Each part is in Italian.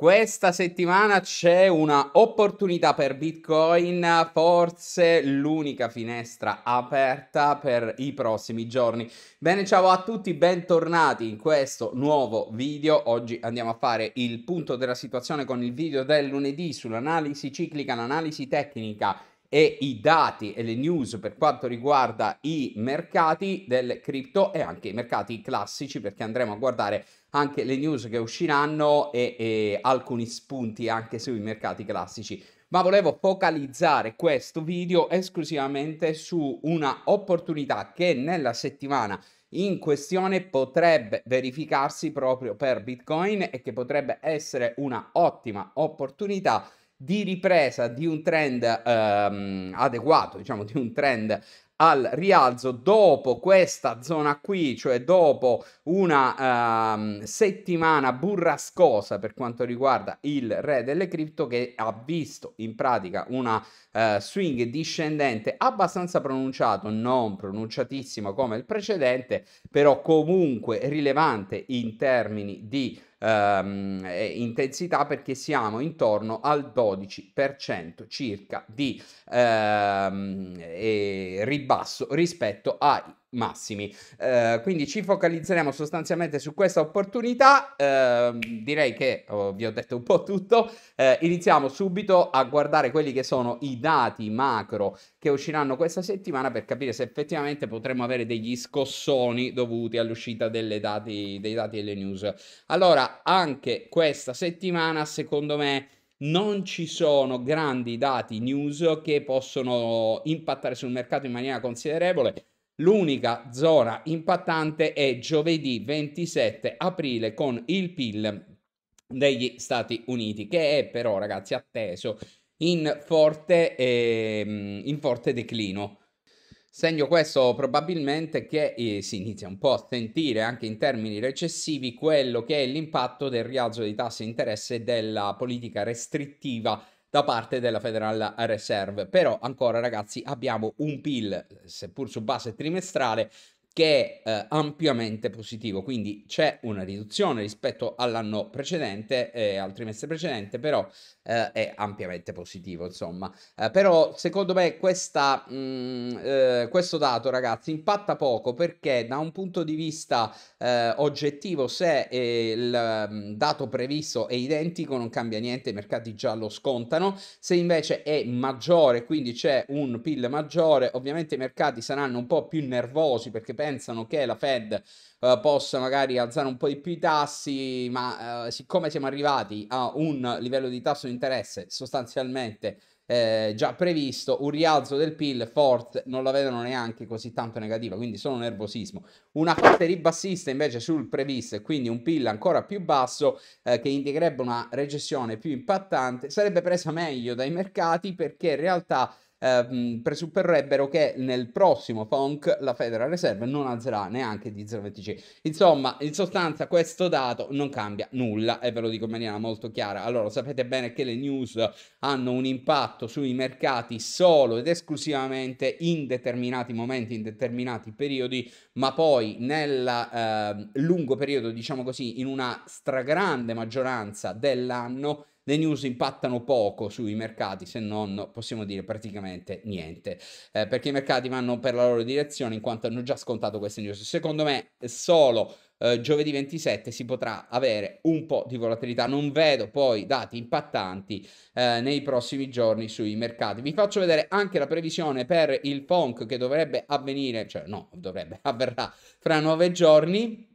Questa settimana c'è una opportunità per Bitcoin, forse l'unica finestra aperta per i prossimi giorni. Bene, ciao a tutti, bentornati in questo nuovo video. Oggi andiamo a fare il punto della situazione con il video del lunedì sull'analisi ciclica, l'analisi tecnica e i dati e le news per quanto riguarda i mercati del cripto e anche i mercati classici perché andremo a guardare anche le news che usciranno e, e alcuni spunti anche sui mercati classici ma volevo focalizzare questo video esclusivamente su una opportunità che nella settimana in questione potrebbe verificarsi proprio per Bitcoin e che potrebbe essere una ottima opportunità di ripresa di un trend ehm, adeguato, diciamo di un trend al rialzo dopo questa zona qui, cioè dopo una um, settimana burrascosa per quanto riguarda il re delle cripto che ha visto in pratica una uh, swing discendente abbastanza pronunciato, non pronunciatissimo come il precedente, però comunque rilevante in termini di ehm, eh, intensità perché siamo intorno al 12% circa di ehm, eh, ribasso rispetto ai massimi. Eh, quindi ci focalizzeremo sostanzialmente su questa opportunità. Eh, direi che oh, vi ho detto un po' tutto. Eh, iniziamo subito a guardare quelli che sono i dati macro che usciranno questa settimana per capire se effettivamente potremo avere degli scossoni dovuti all'uscita dati, dei dati e le news. Allora, anche questa settimana, secondo me non ci sono grandi dati news che possono impattare sul mercato in maniera considerevole. L'unica zona impattante è giovedì 27 aprile con il PIL degli Stati Uniti, che è però, ragazzi, atteso in forte, eh, in forte declino. Segno questo probabilmente che eh, si inizia un po' a sentire anche in termini recessivi quello che è l'impatto del rialzo dei tassi di interesse e della politica restrittiva da parte della Federal Reserve. Però ancora ragazzi abbiamo un PIL, seppur su base trimestrale, che è eh, ampiamente positivo, quindi c'è una riduzione rispetto all'anno precedente, eh, al trimestre precedente, però eh, è ampiamente positivo, insomma. Eh, però secondo me questa, mh, mm, eh, questo dato, ragazzi, impatta poco perché da un punto di vista eh, oggettivo, se eh, il mh, mm, dato previsto è identico, non cambia niente, i mercati già lo scontano, se invece è maggiore, quindi c'è un PIL maggiore, ovviamente i mercati saranno un po' più nervosi perché pensano pensano che la Fed uh, possa magari alzare un po' di più i tassi, ma uh, siccome siamo arrivati a un livello di tasso di interesse sostanzialmente eh, già previsto, un rialzo del PIL forte non la vedono neanche così tanto negativa, quindi solo nervosismo. Una parte ribassista invece sul previsto e quindi un PIL ancora più basso eh, che indicherebbe una recessione più impattante, sarebbe presa meglio dai mercati perché in realtà ehm, presupporrebbero che nel prossimo FONC la Federal Reserve non alzerà neanche di 0,25. Insomma, in sostanza questo dato non cambia nulla e ve lo dico in maniera molto chiara. Allora, sapete bene che le news hanno un impatto sui mercati solo ed esclusivamente in determinati momenti, in determinati periodi, ma poi nel eh, lungo periodo, diciamo così, in una stragrande maggioranza dell'anno le news impattano poco sui mercati, se non possiamo dire praticamente niente, eh, perché i mercati vanno per la loro direzione in quanto hanno già scontato queste news. Secondo me solo eh, giovedì 27 si potrà avere un po' di volatilità, non vedo poi dati impattanti eh, nei prossimi giorni sui mercati. Vi faccio vedere anche la previsione per il PONC che dovrebbe avvenire, cioè no, dovrebbe, avverrà fra nove giorni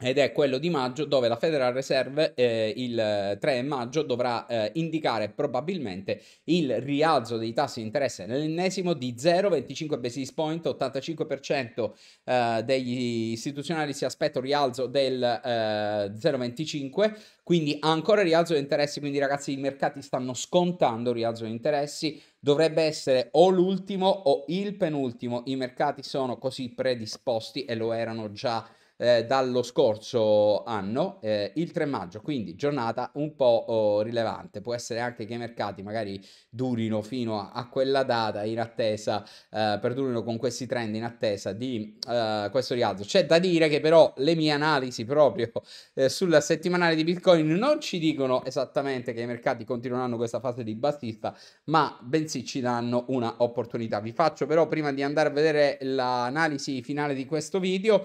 ed è quello di maggio dove la Federal Reserve eh, il 3 eh, maggio dovrà eh, indicare probabilmente il rialzo dei tassi di interesse nell'ennesimo di 0,25 basis point, 85% eh, degli istituzionali si aspetta un rialzo del 0,25, eh, quindi ancora rialzo di interessi, quindi ragazzi i mercati stanno scontando il rialzo di interessi, dovrebbe essere o l'ultimo o il penultimo, i mercati sono così predisposti e lo erano già eh, dallo scorso anno, eh, il 3 maggio, quindi giornata un po' oh, rilevante. Può essere anche che i mercati magari durino fino a, a quella data in attesa, eh, perdurino con questi trend in attesa di eh, questo rialzo. C'è da dire che però le mie analisi proprio eh, sulla settimanale di Bitcoin non ci dicono esattamente che i mercati continueranno questa fase di bassista, ma bensì ci danno una opportunità. Vi faccio però prima di andare a vedere l'analisi finale di questo video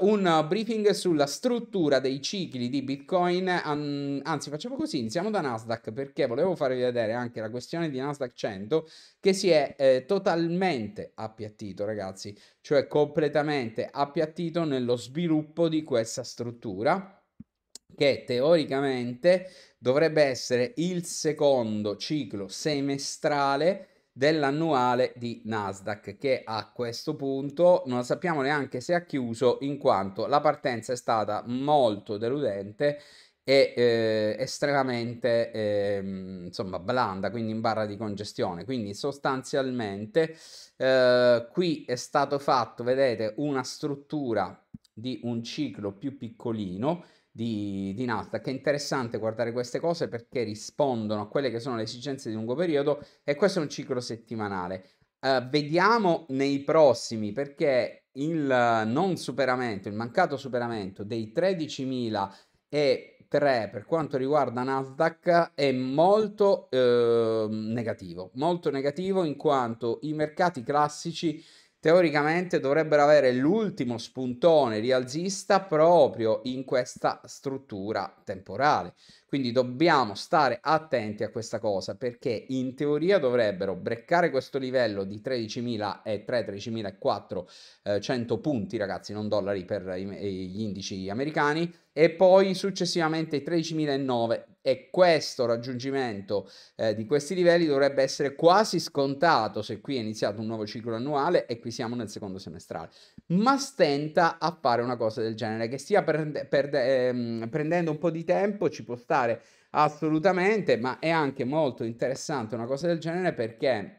un briefing sulla struttura dei cicli di Bitcoin. anzi, facciamo così, iniziamo da Nasdaq perché volevo farvi vedere anche la questione di Nasdaq 100 che si è eh, totalmente appiattito, ragazzi, cioè completamente appiattito nello sviluppo di questa struttura che teoricamente dovrebbe essere il secondo ciclo semestrale dell'annuale di Nasdaq che a questo punto non sappiamo neanche se ha chiuso in quanto la partenza è stata molto deludente e eh, estremamente eh, insomma blanda quindi in barra di congestione quindi sostanzialmente eh, qui è stato fatto vedete una struttura di un ciclo più piccolino di, di Nasdaq. È interessante guardare queste cose perché rispondono a quelle che sono le esigenze di lungo periodo e questo è un ciclo settimanale. Uh, vediamo nei prossimi perché il non superamento, il mancato superamento dei 13.003 per quanto riguarda Nasdaq è molto eh, negativo, molto negativo in quanto i mercati classici teoricamente dovrebbero avere l'ultimo spuntone rialzista proprio in questa struttura temporale. Quindi dobbiamo stare attenti a questa cosa perché in teoria dovrebbero breccare questo livello di 13.003, 13.400 eh, punti, ragazzi, non dollari per eh, gli indici americani, e poi successivamente i 13.009 e questo raggiungimento eh, di questi livelli dovrebbe essere quasi scontato se qui è iniziato un nuovo ciclo annuale e qui siamo nel secondo semestrale, ma stenta a fare una cosa del genere che stia prende, perde, ehm, prendendo un po' di tempo, ci può stare parlare assolutamente, ma è anche molto interessante una cosa del genere perché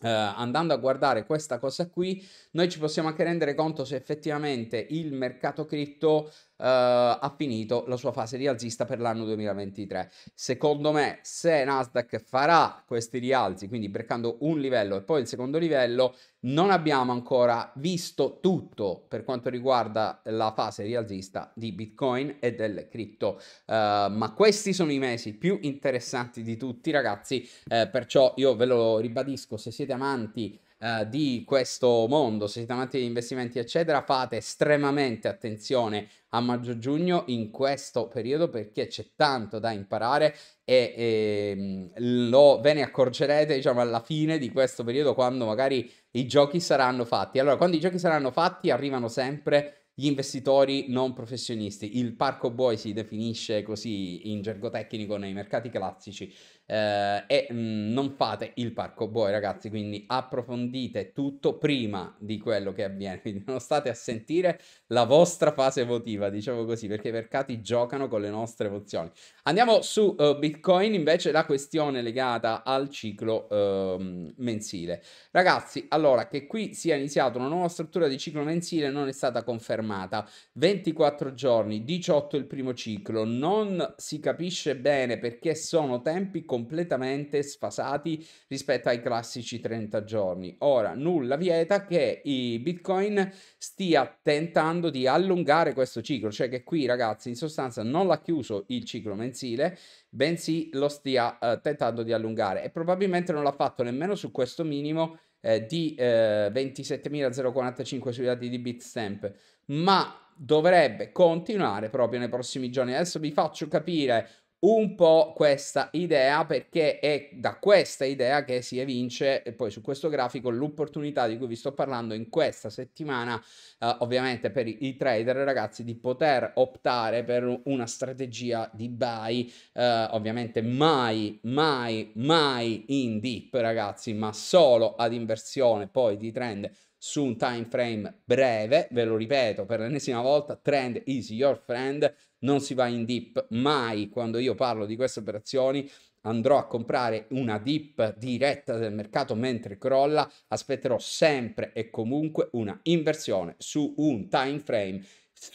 Uh, andando a guardare questa cosa qui, noi ci possiamo anche rendere conto se effettivamente il mercato cripto eh, ha finito la sua fase rialzista per l'anno 2023. Secondo me, se Nasdaq farà questi rialzi, quindi breccando un livello e poi il secondo livello, non abbiamo ancora visto tutto per quanto riguarda la fase rialzista di Bitcoin e del cripto. Uh, ma questi sono i mesi più interessanti di tutti, ragazzi. Eh, perciò io ve lo ribadisco: se siete amanti eh, di questo mondo, se siete amanti di investimenti eccetera, fate estremamente attenzione a maggio-giugno in questo periodo perché c'è tanto da imparare e, e ehm, lo, ve ne accorgerete diciamo alla fine di questo periodo quando magari i giochi saranno fatti. Allora, quando i giochi saranno fatti arrivano sempre gli investitori non professionisti. Il parco boy si definisce così in gergo tecnico nei mercati classici eh, e mh, non fate il parco boy ragazzi, quindi approfondite tutto prima di quello che avviene, quindi non state a sentire la vostra fase emotiva, diciamo così, perché i mercati giocano con le nostre emozioni. Andiamo su uh, Bitcoin invece la questione legata al ciclo uh, mensile. Ragazzi, allora che qui sia iniziata una nuova struttura di ciclo mensile non è stata confermata. 24 giorni, 18 il primo ciclo, non si capisce bene perché sono tempi completamente completamente sfasati rispetto ai classici 30 giorni. Ora, nulla vieta che i Bitcoin stia tentando di allungare questo ciclo, cioè che qui ragazzi in sostanza non l'ha chiuso il ciclo mensile, bensì lo stia eh, tentando di allungare e probabilmente non l'ha fatto nemmeno su questo minimo eh, di eh, 27.045 sui dati di Bitstamp, ma dovrebbe continuare proprio nei prossimi giorni. Adesso vi faccio capire un po' questa idea perché è da questa idea che si evince e poi su questo grafico l'opportunità di cui vi sto parlando in questa settimana eh, ovviamente per i, trader ragazzi di poter optare per una strategia di buy eh, ovviamente mai mai mai in deep ragazzi ma solo ad inversione poi di trend su un time frame breve, ve lo ripeto per l'ennesima volta, trend is your friend, non si va in dip mai quando io parlo di queste operazioni andrò a comprare una dip diretta del mercato mentre crolla, aspetterò sempre e comunque una inversione su un time frame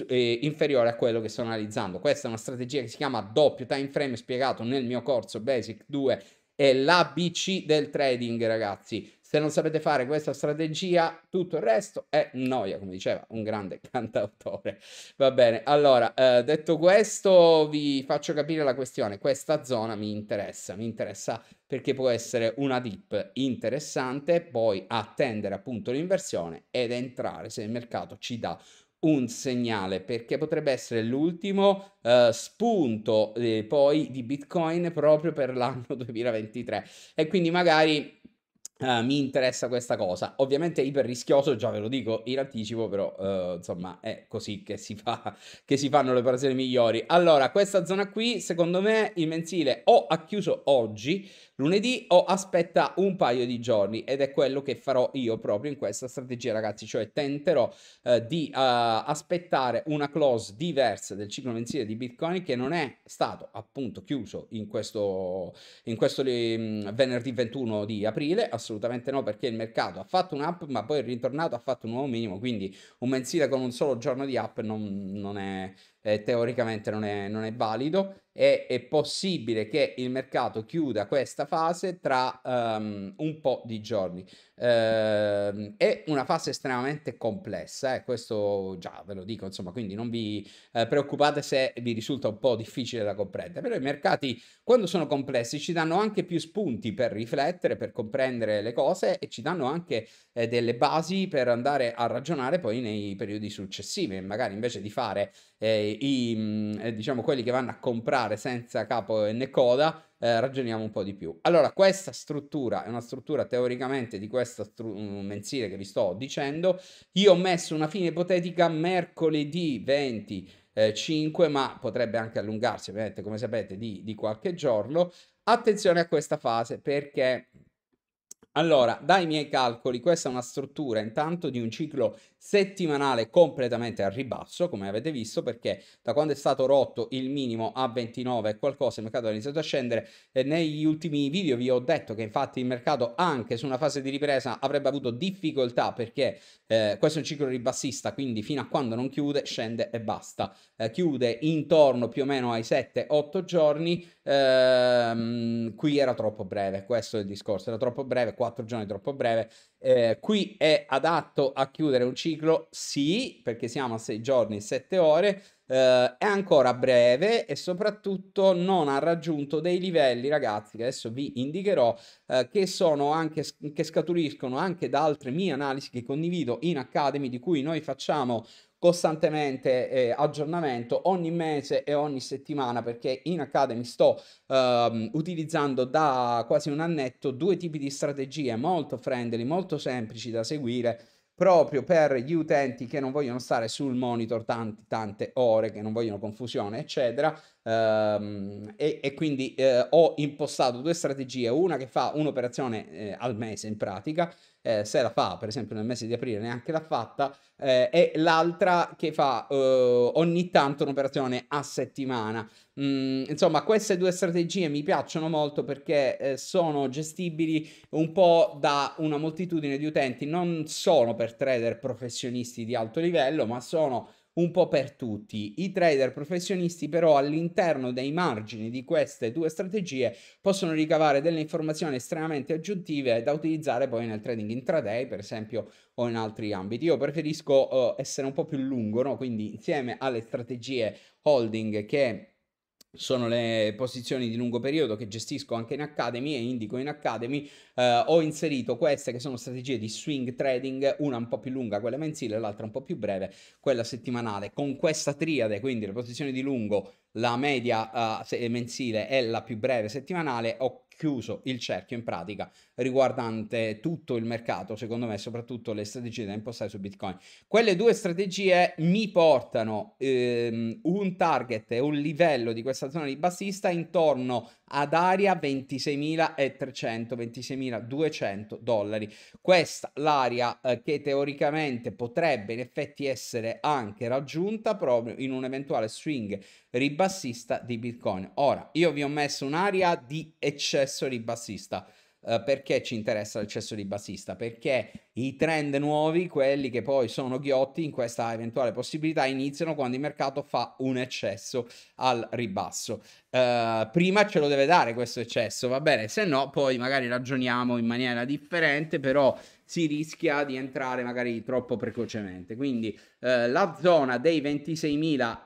eh, inferiore a quello che sto analizzando. Questa è una strategia che si chiama doppio time frame spiegato nel mio corso Basic 2 è l'ABC del trading, ragazzi. Se non sapete fare questa strategia, tutto il resto è noia, come diceva un grande cantautore. Va bene, allora, eh, detto questo, vi faccio capire la questione. Questa zona mi interessa, mi interessa perché può essere una dip interessante, poi attendere appunto l'inversione ed entrare se il mercato ci dà un segnale perché potrebbe essere l'ultimo eh, spunto eh, poi di Bitcoin proprio per l'anno 2023 e quindi magari Uh, mi interessa questa cosa. Ovviamente è iper rischioso, già ve lo dico in anticipo, però uh, insomma è così che si, fa, che si fanno le operazioni migliori. Allora, questa zona qui, secondo me, il mensile o ha chiuso oggi, lunedì, o aspetta un paio di giorni ed è quello che farò io proprio in questa strategia, ragazzi, cioè tenterò uh, di aspettare una close diversa del ciclo mensile di Bitcoin che non è stato appunto chiuso in questo, in questo um, venerdì 21 di aprile, assolutamente assolutamente no, perché il mercato ha fatto un'app, ma poi è ritornato, ha fatto un nuovo minimo, quindi un mensile con un solo giorno di app non, non è eh, teoricamente non è, non è valido e è possibile che il mercato chiuda questa fase tra um, un po' di giorni. Ehm, è una fase estremamente complessa, eh, questo già ve lo dico, insomma, quindi non vi eh, preoccupate se vi risulta un po' difficile da comprendere, però i mercati quando sono complessi ci danno anche più spunti per riflettere, per comprendere le cose e ci danno anche eh, delle basi per andare a ragionare poi nei periodi successivi, magari invece di fare eh, i, mm, eh, diciamo quelli che vanno a comprare senza capo né coda, eh, ragioniamo un po' di più. Allora, questa struttura è una struttura teoricamente di questo stru- mensile che vi sto dicendo. Io ho messo una fine ipotetica mercoledì 20 5, eh, ma potrebbe anche allungarsi, ovviamente, come sapete, di, di, qualche giorno. Attenzione a questa fase perché. Allora, dai miei calcoli, questa è una struttura intanto di un ciclo settimanale completamente al ribasso, come avete visto, perché da quando è stato rotto il minimo a 29 e qualcosa, il mercato ha iniziato a scendere. E negli ultimi video vi ho detto che infatti il mercato anche su una fase di ripresa avrebbe avuto difficoltà perché eh, questo è un ciclo ribassista, quindi fino a quando non chiude scende e basta. Eh, chiude intorno più o meno ai 7-8 giorni, ehm, qui era troppo breve, questo è il discorso, era troppo breve, 4 giorni troppo breve eh, qui è adatto a chiudere un ciclo? Sì, perché siamo a 6 giorni, e 7 ore, eh, è ancora breve e soprattutto non ha raggiunto dei livelli, ragazzi, che adesso vi indicherò, eh, che, sono anche, che scaturiscono anche da altre mie analisi che condivido in Academy, di cui noi facciamo costantemente eh, aggiornamento ogni mese e ogni settimana perché in Academy sto ehm, utilizzando da quasi un annetto due tipi di strategie molto friendly, molto semplici da seguire proprio per gli utenti che non vogliono stare sul monitor tanti, tante ore, che non vogliono confusione, eccetera. Ehm, e, e, quindi eh, ho impostato due strategie, una che fa un'operazione eh, al mese in pratica, eh, se la fa, per esempio nel mese di aprile neanche l'ha fatta, eh, e l'altra che fa eh, ogni tanto un'operazione a settimana. Mm, insomma, queste due strategie mi piacciono molto perché eh, sono gestibili un po' da una moltitudine di utenti, non sono per trader professionisti di alto livello, ma sono un po' per tutti. I trader professionisti però all'interno dei margini di queste due strategie possono ricavare delle informazioni estremamente aggiuntive da utilizzare poi nel trading intraday per esempio o in altri ambiti. Io preferisco uh, essere un po' più lungo, no? quindi insieme alle strategie holding che sono le posizioni di lungo periodo che gestisco anche in Academy e indico in Academy. Eh, ho inserito queste che sono strategie di swing trading, una un po' più lunga, quella mensile, l'altra un po' più breve, quella settimanale. Con questa triade, quindi le posizioni di lungo, la media eh, mensile e la più breve settimanale, ho chiuso il cerchio in pratica riguardante tutto il mercato, secondo me, soprattutto le strategie da impostare su Bitcoin. Quelle due strategie mi portano ehm, un target e un livello di questa prestazione di bassista intorno ad area 26.300, 26.200 dollari. Questa l'area eh, che teoricamente potrebbe in effetti essere anche raggiunta proprio in un eventuale swing ribassista di Bitcoin. Ora, io vi ho messo un'area di eccesso ribassista eh, perché ci interessa l'eccesso di bassista? Perché i trend nuovi, quelli che poi sono ghiotti in questa eventuale possibilità, iniziano quando il mercato fa un eccesso al ribasso. Eh, prima ce lo deve dare questo eccesso, va bene, se no poi magari ragioniamo in maniera differente, però si rischia di entrare magari troppo precocemente. Quindi eh, la zona dei 26.003,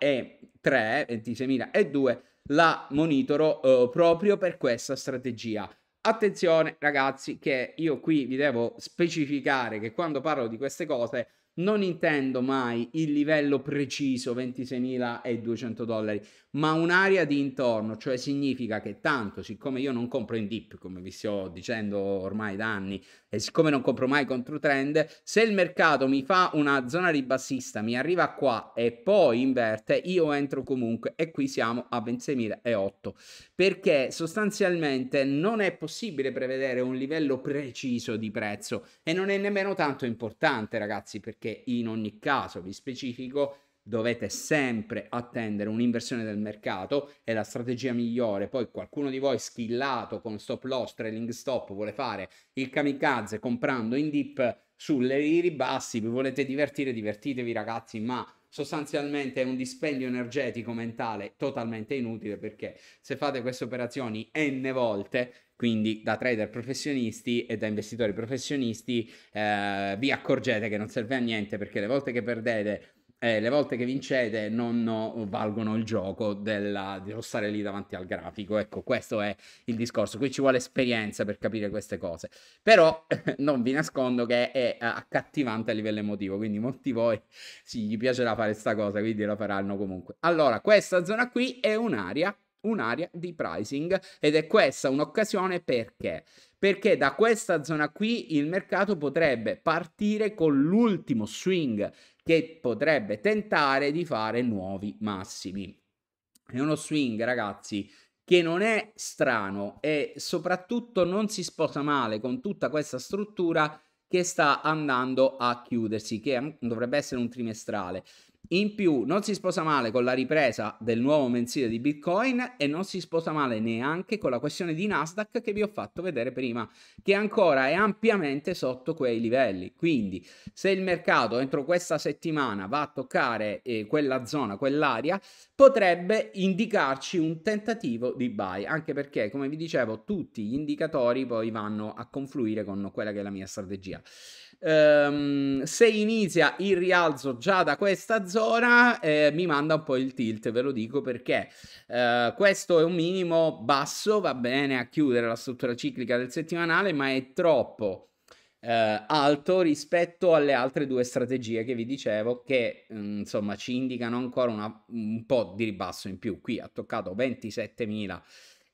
26.002 la monitoro eh, proprio per questa strategia. Attenzione ragazzi che io qui vi devo specificare che quando parlo di queste cose non intendo mai il livello preciso 26.200 dollari, ma un'area di intorno, cioè significa che tanto, siccome io non compro in dip, come vi sto dicendo ormai da anni, e siccome non compro mai contro trend, se il mercato mi fa una zona ribassista, mi arriva qua e poi inverte, io entro comunque e qui siamo a 26.008, perché sostanzialmente non è possibile prevedere un livello preciso di prezzo e non è nemmeno tanto importante, ragazzi, perché che in ogni caso, vi specifico, dovete sempre attendere un'inversione del mercato, è la strategia migliore. Poi qualcuno di voi schillato con stop loss, trailing stop, vuole fare il kamikaze comprando in dip sulle ribassi, vi volete divertire, divertitevi ragazzi, ma sostanzialmente è un dispendio energetico mentale totalmente inutile perché se fate queste operazioni n volte, quindi da trader professionisti e da investitori professionisti, eh, vi accorgete che non serve a niente perché le volte che perdete eh, le volte che vincete non valgono il gioco della, dello stare lì davanti al grafico. Ecco, questo è il discorso. Qui ci vuole esperienza per capire queste cose. Però non vi nascondo che è eh, accattivante a livello emotivo, quindi molti voi sì, gli piacerà fare questa cosa, quindi la faranno comunque. Allora, questa zona qui è un'area un'area di pricing ed è questa un'occasione perché perché da questa zona qui il mercato potrebbe partire con l'ultimo swing che potrebbe tentare di fare nuovi massimi. È uno swing, ragazzi, che non è strano e soprattutto non si sposa male con tutta questa struttura che sta andando a chiudersi, che dovrebbe essere un trimestrale. In più non si sposa male con la ripresa del nuovo mensile di Bitcoin e non si sposa male neanche con la questione di Nasdaq che vi ho fatto vedere prima, che ancora è ampiamente sotto quei livelli. Quindi se il mercato entro questa settimana va a toccare eh, quella zona, quell'area, potrebbe indicarci un tentativo di buy, anche perché come vi dicevo tutti gli indicatori poi vanno a confluire con quella che è la mia strategia. Um, se inizia il rialzo già da questa zona eh, mi manda un po' il tilt, ve lo dico perché uh, questo è un minimo basso, va bene a chiudere la struttura ciclica del settimanale, ma è troppo uh, alto rispetto alle altre due strategie che vi dicevo che mh, mm, insomma ci indicano ancora una, un po' di ribasso in più. Qui ha toccato 27.000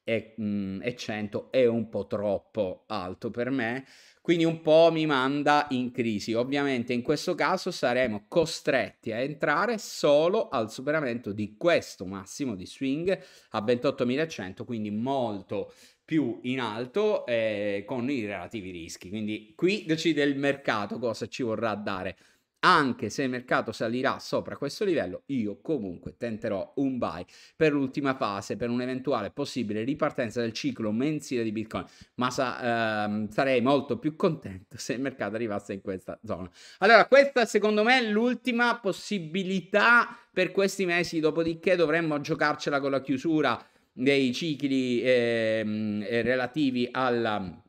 e, mh, mm, e 100 è un po' troppo alto per me quindi un po' mi manda in crisi. Ovviamente in questo caso saremo costretti a entrare solo al superamento di questo massimo di swing a 28.100, quindi molto più in alto eh, con i relativi rischi. Quindi qui decide il mercato cosa ci vorrà dare anche se il mercato salirà sopra questo livello, io comunque tenterò un buy per l'ultima fase, per un'eventuale possibile ripartenza del ciclo mensile di Bitcoin, ma sa, ehm, sarei molto più contento se il mercato arrivasse in questa zona. Allora, questa secondo me è l'ultima possibilità per questi mesi, dopodiché dovremmo giocarcela con la chiusura dei cicli ehm, relativi alla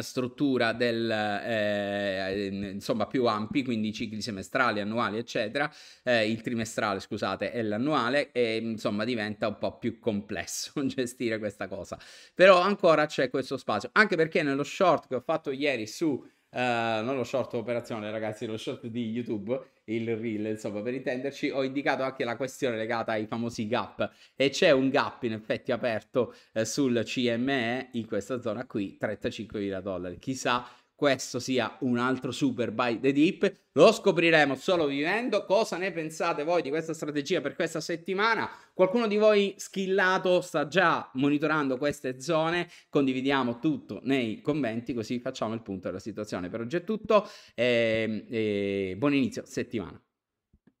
struttura del, eh, insomma, più ampi, quindi cicli semestrali, annuali, eccetera, eh, il trimestrale, scusate, e l'annuale, e insomma diventa un po' più complesso gestire questa cosa. Però ancora c'è questo spazio, anche perché nello short che ho fatto ieri su Uh, non lo short operazione, ragazzi, lo short di YouTube, il reel, insomma, per intenderci, ho indicato anche la questione legata ai famosi gap e c'è un gap in effetti aperto eh, sul CME in questa zona qui, 35.000 dollari. Chissà questo sia un altro super by the deep. Lo scopriremo solo vivendo. Cosa ne pensate voi di questa strategia per questa settimana? Qualcuno di voi skillato sta già monitorando queste zone? Condividiamo tutto nei commenti così facciamo il punto della situazione. Per oggi è tutto e, ehm, e buon inizio settimana.